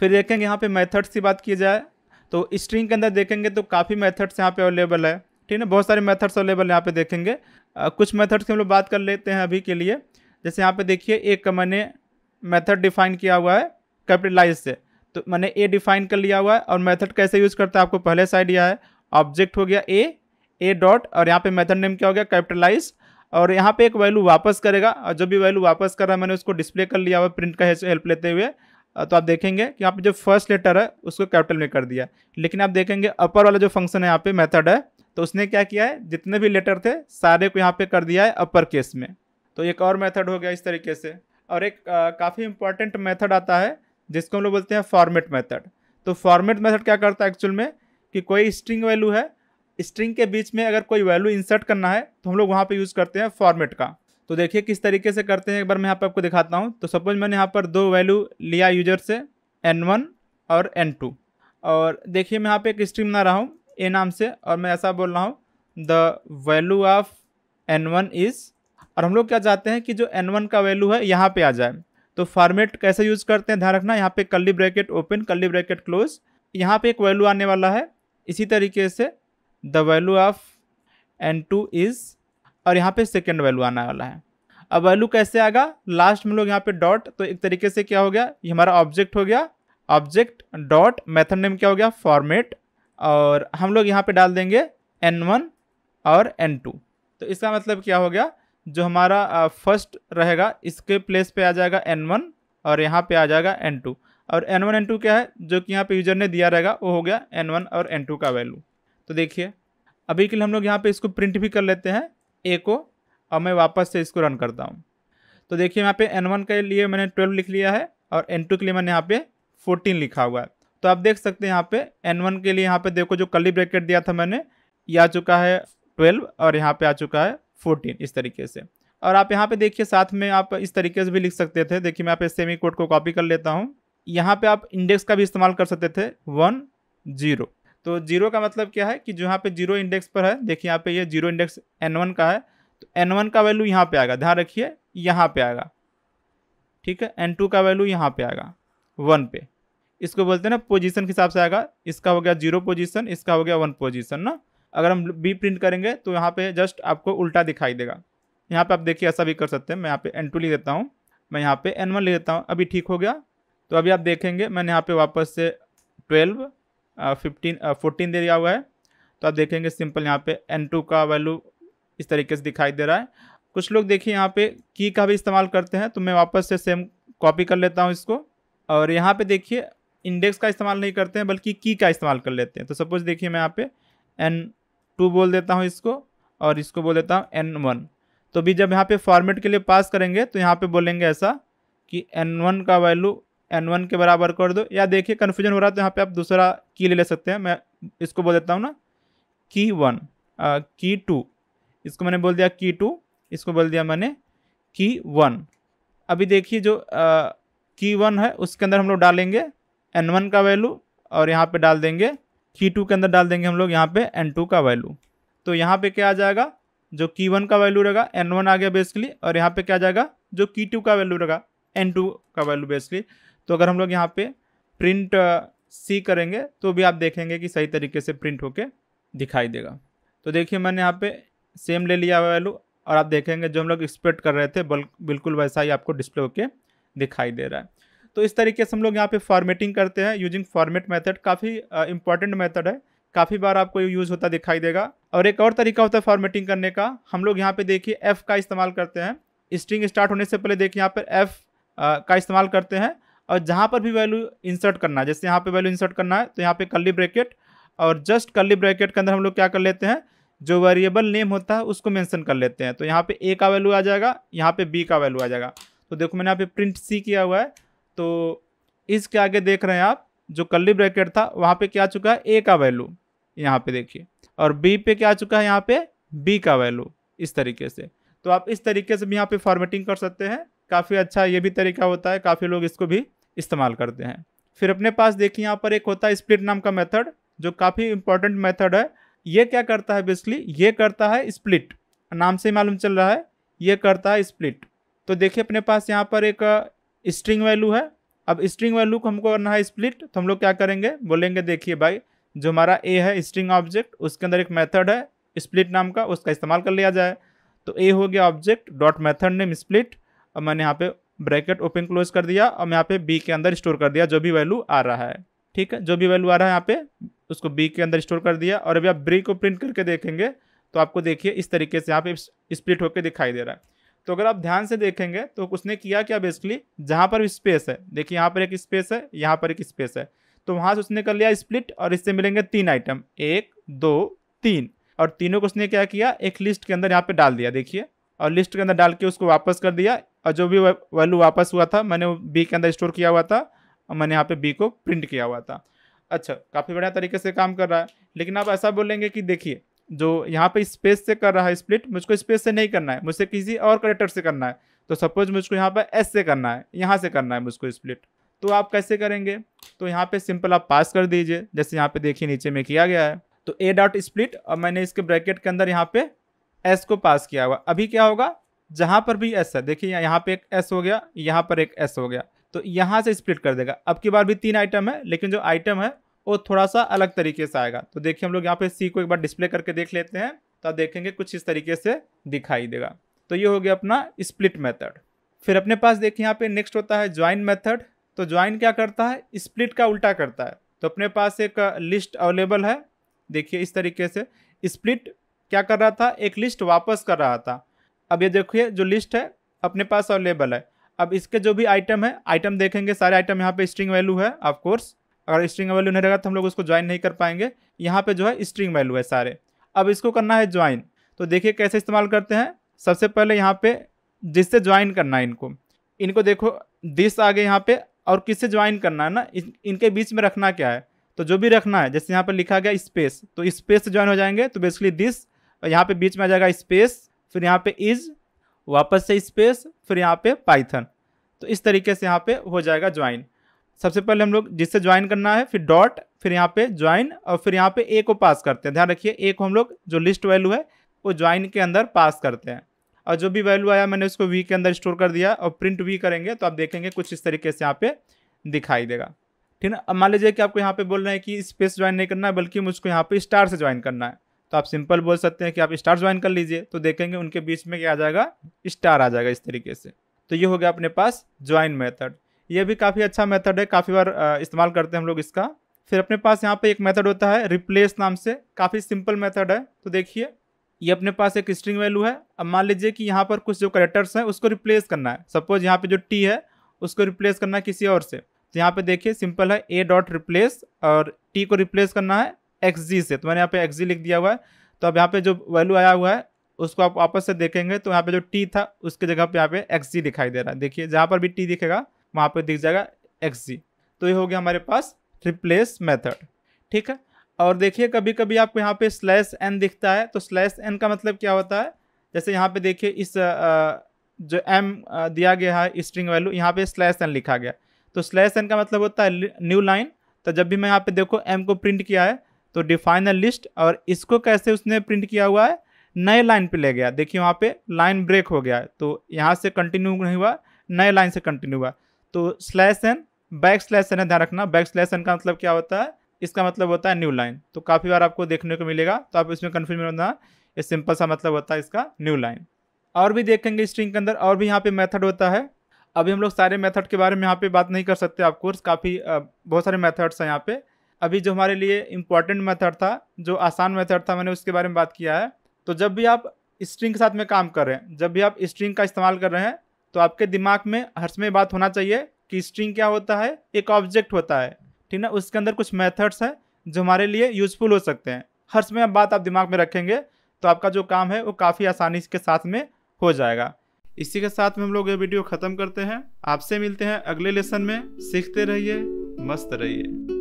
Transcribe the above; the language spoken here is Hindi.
फिर देखेंगे यहाँ पे मेथड्स की बात की जाए तो स्ट्रिंग के अंदर देखेंगे तो काफ़ी मेथड्स यहाँ पे अवेलेबल है ठीक है बहुत सारे मेथड्स अवेलेबल यहाँ पे देखेंगे आ, कुछ मेथड्स की हम लोग बात कर लेते हैं अभी के लिए जैसे यहाँ पे देखिए एक का मैंने मेथड डिफाइन किया हुआ है कैपिटलाइज से तो मैंने ए डिफाइन कर लिया हुआ है और मेथड कैसे यूज़ करता है आपको पहले से आइडिया है ऑब्जेक्ट हो गया ए ए डॉट और यहाँ पर मैथड नेम क्या हो गया कैपिटलाइज और यहाँ पे एक वैल्यू वापस करेगा और जो भी वैल्यू वापस कर रहा है मैंने उसको डिस्प्ले कर लिया हुआ प्रिंट का हेल्प लेते हुए तो आप देखेंगे कि यहाँ पे जो फर्स्ट लेटर है उसको कैपिटल में कर दिया लेकिन आप देखेंगे अपर वाला जो फंक्शन है यहाँ पे मेथड है तो उसने क्या किया है जितने भी लेटर थे सारे को यहाँ पे कर दिया है अपर केस में तो एक और मेथड हो गया इस तरीके से और एक काफ़ी इंपॉर्टेंट मेथड आता है जिसको हम लोग बोलते हैं फॉर्मेट मैथड तो फॉर्मेट मैथड क्या करता है एक्चुअल में कि कोई स्ट्रिंग वैल्यू है स्ट्रिंग के बीच में अगर कोई वैल्यू इंसर्ट करना है तो हम लोग वहाँ पर यूज़ करते हैं फॉर्मेट का तो देखिए किस तरीके से करते हैं एक बार मैं यहाँ पर आपको दिखाता हूँ तो सपोज मैंने यहाँ पर दो वैल्यू लिया यूजर से एन वन और एन टू और देखिए मैं यहाँ पर एक स्ट्रीम बना रहा हूँ ए नाम से और मैं ऐसा बोल रहा हूँ the value of N one is और हम लोग क्या चाहते हैं कि जो एन वन का वैल्यू है यहाँ पे आ जाए तो फॉर्मेट कैसे यूज़ करते हैं ध्यान रखना यहाँ पे curly bracket open curly bracket close यहाँ पे एक वैल्यू आने वाला है इसी तरीके से the value of N two is और यहाँ पे सेकेंड वैल्यू आने वाला है अब वैल्यू कैसे आएगा लास्ट में लोग यहाँ पे डॉट तो एक तरीके से क्या हो गया ये हमारा ऑब्जेक्ट हो गया ऑब्जेक्ट डॉट मेथड नेम क्या हो गया फॉर्मेट और हम लोग यहाँ पे डाल देंगे एन वन और एन टू तो इसका मतलब क्या हो गया जो हमारा फर्स्ट रहेगा इसके प्लेस पे आ जाएगा एन वन और यहाँ पे आ जाएगा एन टू और एन वन एन टू क्या है जो कि यहाँ पे यूजर ने दिया रहेगा वो हो गया एन वन और एन टू का वैल्यू तो देखिए अभी के लिए हम लोग यहाँ पे इसको प्रिंट भी कर लेते हैं ए को और मैं वापस से इसको रन करता हूँ तो देखिए यहाँ पे एन वन के लिए मैंने ट्वेल्व लिख लिया है और एन टू के लिए मैंने यहाँ पे फोर्टीन लिखा हुआ है तो आप देख सकते हैं यहाँ पे एन वन के लिए यहाँ पे देखो जो कली ब्रैकेट दिया था मैंने ये आ चुका है ट्वेल्व और यहाँ पे आ चुका है फोर्टीन इस तरीके से और आप यहाँ पे देखिए साथ में आप इस तरीके से भी लिख सकते थे देखिए मैं यहाँ पे सेमी कोड को कॉपी कर लेता हूँ यहाँ पे आप इंडेक्स का भी इस्तेमाल कर सकते थे वन जीरो तो जीरो का मतलब क्या है कि जो यहाँ पे जीरो इंडेक्स पर है देखिए यहाँ पे ये जीरो इंडेक्स एन वन का है तो एन वन का वैल्यू यहाँ पे आएगा ध्यान रखिए यहाँ पे आएगा ठीक है एन टू का वैल्यू यहाँ पे आएगा वन पे इसको बोलते हैं ना पोजीशन के हिसाब से आएगा इसका हो गया जीरो पोजिशन इसका हो गया वन पोजिशन ना अगर हम बी प्रिंट करेंगे तो यहाँ पर जस्ट आपको उल्टा दिखाई देगा यहाँ पर आप देखिए ऐसा भी कर सकते हैं मैं यहाँ पर एन टू लिख देता हूँ मैं यहाँ पर एन वन लिख देता हूँ अभी ठीक हो गया तो अभी आप देखेंगे मैंने यहाँ पर वापस से ट्वेल्व फिफ्टीन फोर्टीन दे दिया हुआ है तो आप देखेंगे सिंपल यहाँ पे एन टू का वैल्यू इस तरीके से दिखाई दे रहा है कुछ लोग देखिए यहाँ पे की का भी इस्तेमाल करते हैं तो मैं वापस से सेम कॉपी कर लेता हूँ इसको और यहाँ पे देखिए इंडेक्स का इस्तेमाल नहीं करते हैं बल्कि की का इस्तेमाल कर लेते हैं तो सपोज़ देखिए मैं यहाँ पे एन टू बोल देता हूँ इसको और इसको बोल देता हूँ एन वन तो भी जब यहाँ पे फॉर्मेट के लिए पास करेंगे तो यहाँ पे बोलेंगे ऐसा कि एन वन का वैल्यू एन वन के बराबर कर दो या देखिए कन्फ्यूजन हो रहा है तो यहाँ पे आप दूसरा की ले ले सकते हैं मैं इसको बोल देता हूँ ना की वन की टू इसको मैंने बोल दिया की टू इसको बोल दिया मैंने की वन अभी देखिए जो आ, की वन है उसके अंदर हम लोग डालेंगे एन वन का वैल्यू और यहाँ पे डाल देंगे की टू के अंदर डाल देंगे हम लोग यहाँ पे एन टू का वैल्यू तो यहाँ पे क्या आ जाएगा जो की वन का वैल्यू रहेगा एन वन आ गया बेसिकली और यहाँ पे क्या आ जाएगा जो की टू का वैल्यू रहेगा एन टू का वैल्यू बेसिकली तो अगर हम लोग यहाँ पे प्रिंट सी uh, करेंगे तो भी आप देखेंगे कि सही तरीके से प्रिंट होके दिखाई देगा तो देखिए मैंने यहाँ पे सेम ले लिया वैल्यू और आप देखेंगे जो हम लोग एक्सपेक्ट कर रहे थे बिल्कुल वैसा ही आपको डिस्प्ले होके दिखाई दे रहा है तो इस तरीके से हम लोग यहाँ पे फॉर्मेटिंग करते हैं यूजिंग फॉर्मेट मेथड काफ़ी इंपॉर्टेंट मेथड है काफ़ी बार आपको यूज़ होता दिखाई देगा और एक और तरीका होता है फॉर्मेटिंग करने का हम लोग यहाँ पे देखिए एफ़ का इस्तेमाल करते हैं स्ट्रिंग स्टार्ट होने से पहले देखिए यहाँ पर एफ़ uh, का इस्तेमाल करते हैं और जहाँ पर भी वैल्यू इंसर्ट करना है जैसे यहाँ पे वैल्यू इंसर्ट करना है तो यहाँ पे कल्ली ब्रैकेट और जस्ट कल्ली ब्रैकेट के अंदर हम लोग क्या कर लेते हैं जो वेरिएबल नेम होता है उसको मेंशन कर लेते हैं तो यहाँ पे ए का वैल्यू आ जाएगा यहाँ पे बी का वैल्यू आ जाएगा तो देखो मैंने यहाँ पे प्रिंट सी किया हुआ है तो इसके आगे देख रहे हैं आप जो कल्ली ब्रैकेट था वहाँ पर क्या आ चुका है ए का वैल्यू यहाँ पर देखिए और बी पे क्या आ चुका है यहाँ पे बी का वैल्यू इस तरीके से तो आप इस तरीके से भी यहाँ पे फॉर्मेटिंग कर सकते हैं काफ़ी अच्छा ये भी तरीका होता है काफ़ी लोग इसको भी इस्तेमाल करते हैं फिर अपने पास देखिए यहाँ पर एक होता है स्प्लिट नाम का मेथड जो काफ़ी इंपॉर्टेंट मेथड है ये क्या करता है बेसिकली ये करता है स्प्लिट नाम से मालूम चल रहा है ये करता है स्प्लिट तो देखिए अपने पास यहाँ पर एक स्ट्रिंग वैल्यू है अब स्ट्रिंग वैल्यू को हमको करना है स्प्लिट तो हम लोग क्या करेंगे बोलेंगे देखिए भाई जो हमारा ए है स्ट्रिंग ऑब्जेक्ट उसके अंदर एक मेथड है स्प्लिट नाम का उसका इस्तेमाल कर लिया जाए तो ए हो गया object dot method name split और मैंने यहाँ पे ब्रैकेट ओपन क्लोज कर दिया और यहाँ पे बी के अंदर स्टोर कर दिया जो भी वैल्यू आ रहा है ठीक है जो भी वैल्यू आ रहा है यहाँ पे उसको बी के अंदर स्टोर कर दिया और अभी आप ब्री को प्रिंट करके देखेंगे तो आपको देखिए इस तरीके से यहाँ पे स्प्लिट होकर दिखाई दे रहा है तो अगर आप ध्यान से देखेंगे तो उसने किया क्या बेसिकली जहाँ पर स्पेस है देखिए यहाँ पर एक स्पेस है यहाँ पर एक स्पेस है तो वहाँ से उसने कर लिया स्प्लिट और इससे मिलेंगे तीन आइटम एक दो तीन और तीनों को उसने क्या किया एक लिस्ट के अंदर यहाँ पे डाल दिया देखिए और लिस्ट के अंदर डाल के उसको वापस कर दिया और जो भी वैल्यू वापस हुआ था मैंने बी के अंदर स्टोर किया हुआ था और मैंने यहाँ पे बी को प्रिंट किया हुआ था अच्छा काफ़ी बढ़िया तरीके से काम कर रहा है लेकिन आप ऐसा बोलेंगे कि देखिए जो यहाँ पे स्पेस से कर रहा है स्प्लिट मुझको स्पेस से नहीं करना है मुझसे किसी और करेक्टर से करना है तो सपोज मुझको यहाँ पर एस से करना है यहाँ से करना है मुझको स्प्लिट तो आप कैसे करेंगे तो यहाँ पर सिंपल आप पास कर दीजिए जैसे यहाँ पर देखिए नीचे में किया गया है तो ए डॉट स्प्लिट और मैंने इसके ब्रैकेट के अंदर यहाँ पर एस को पास किया हुआ अभी क्या होगा जहाँ पर भी एस है देखिए यहाँ पे एक एस हो गया यहाँ पर एक एस हो गया तो यहाँ से स्प्लिट कर देगा अब की बार भी तीन आइटम है लेकिन जो आइटम है वो थोड़ा सा अलग तरीके से आएगा तो देखिए हम लोग यहाँ पे सी को एक बार डिस्प्ले करके देख लेते हैं तो आप देखेंगे कुछ इस तरीके से दिखाई देगा तो ये हो गया अपना स्प्लिट मेथड फिर अपने पास देखिए यहाँ पे नेक्स्ट होता है ज्वाइन मेथड तो ज्वाइन क्या करता है स्प्लिट का उल्टा करता है तो अपने पास एक लिस्ट अवेलेबल है देखिए इस तरीके से स्प्लिट क्या कर रहा था एक लिस्ट वापस कर रहा था अब ये देखिए जो लिस्ट है अपने पास अवेलेबल है अब इसके जो भी आइटम है आइटम देखेंगे सारे आइटम यहाँ पे स्ट्रिंग वैल्यू है ऑफकोर्स अगर स्ट्रिंग वैल्यू नहीं रहेगा तो हम लोग उसको ज्वाइन नहीं कर पाएंगे यहाँ पे जो है स्ट्रिंग वैल्यू है सारे अब इसको करना है ज्वाइन तो देखिए कैसे इस्तेमाल करते हैं सबसे पहले यहाँ पे जिससे ज्वाइन करना है इनको इनको देखो दिस आगे यहाँ पे और किससे ज्वाइन करना है ना इनके बीच में रखना क्या है तो जो भी रखना है जैसे यहाँ पर लिखा गया स्पेस तो स्पेस से ज्वाइन हो जाएंगे तो बेसिकली दिस और तो यहाँ पे बीच में आ जाएगा स्पेस फिर यहाँ पे इज वापस से स्पेस फिर यहाँ पे पाइथन तो इस तरीके से यहाँ पे हो जाएगा ज्वाइन सबसे पहले हम लोग जिससे ज्वाइन करना है फिर डॉट फिर यहाँ पे ज्वाइन और फिर यहाँ पे ए को पास करते हैं ध्यान रखिए ए को हम लोग जो लिस्ट वैल्यू है वो ज्वाइन के अंदर पास करते हैं और जो भी वैल्यू आया मैंने उसको वी के अंदर स्टोर कर दिया और प्रिंट वी करेंगे तो आप देखेंगे कुछ इस तरीके से यहाँ पे दिखाई देगा ठीक है अब मान लीजिए कि आपको यहाँ पे बोल रहे हैं कि स्पेस ज्वाइन नहीं करना है बल्कि मुझको यहाँ पे स्टार से ज्वाइन करना है तो आप सिंपल बोल सकते हैं कि आप स्टार ज्वाइन कर लीजिए तो देखेंगे उनके बीच में क्या आ जाएगा स्टार आ जाएगा इस तरीके से तो ये हो गया अपने पास ज्वाइन मेथड ये भी काफ़ी अच्छा मेथड है काफ़ी बार इस्तेमाल करते हैं हम लोग इसका फिर अपने पास यहाँ पे एक मेथड होता है रिप्लेस नाम से काफ़ी सिंपल मेथड है तो देखिए ये अपने पास एक स्ट्रिंग वैल्यू है अब मान लीजिए कि यहाँ पर कुछ जो करेक्टर्स हैं उसको रिप्लेस करना है सपोज यहाँ पे जो टी है उसको रिप्लेस करना है किसी और से तो यहाँ पर देखिए सिंपल है ए डॉट रिप्लेस और टी को रिप्लेस करना है एक्स जी से तो मैंने यहाँ पे एक्स जी लिख दिया हुआ है तो अब यहाँ पे जो वैल्यू आया हुआ है उसको आप वापस से देखेंगे तो यहाँ पे जो टी था उसके जगह पे यहाँ पे एक्स जी दिखाई दे रहा है देखिए जहाँ पर भी टी दिखेगा वहाँ पर दिख जाएगा एक्स जी तो ये हो गया हमारे पास रिप्लेस मेथड ठीक है और देखिए कभी कभी आपको यहाँ पे स्लैश एन दिखता है तो स्लैश एन का मतलब क्या होता है जैसे यहाँ पे देखिए इस जो एम दिया गया है स्ट्रिंग वैल्यू यहाँ पे स्लैश एन लिखा गया तो स्लैश एन का मतलब होता है न्यू लाइन तो जब भी मैं यहाँ पे देखो एम को प्रिंट किया है तो डिफाइन अ लिस्ट और इसको कैसे उसने प्रिंट किया हुआ है नए लाइन पे ले गया देखिए वहाँ पे लाइन ब्रेक हो गया है तो यहाँ से कंटिन्यू नहीं हुआ नए लाइन से कंटिन्यू हुआ तो slash N backslash N है ध्यान रखना बैक स्लैश एन का मतलब क्या होता है इसका मतलब होता है न्यू लाइन तो काफ़ी बार आपको देखने को मिलेगा तो आप इसमें कन्फ्यूज होना ये सिंपल सा मतलब होता है इसका न्यू लाइन और भी देखेंगे स्ट्रिंग के अंदर और भी यहाँ पे मेथड होता है अभी हम लोग सारे मेथड के बारे में यहाँ पे बात नहीं कर सकते आप कोर्स काफ़ी बहुत सारे मेथड्स हैं यहाँ पे अभी जो हमारे लिए इम्पॉर्टेंट मेथड था जो आसान मेथड था मैंने उसके बारे में बात किया है तो जब भी आप स्ट्रिंग के साथ में काम कर रहे हैं जब भी आप स्ट्रिंग का इस्तेमाल कर रहे हैं तो आपके दिमाग में हर समय बात होना चाहिए कि स्ट्रिंग क्या होता है एक ऑब्जेक्ट होता है ठीक ना उसके अंदर कुछ मेथड्स हैं जो हमारे लिए यूजफुल हो सकते हैं हर समय आप बात आप दिमाग में रखेंगे तो आपका जो काम है वो काफ़ी आसानी के साथ में हो जाएगा इसी के साथ में हम लोग ये वीडियो ख़त्म करते हैं आपसे मिलते हैं अगले लेसन में सीखते रहिए मस्त रहिए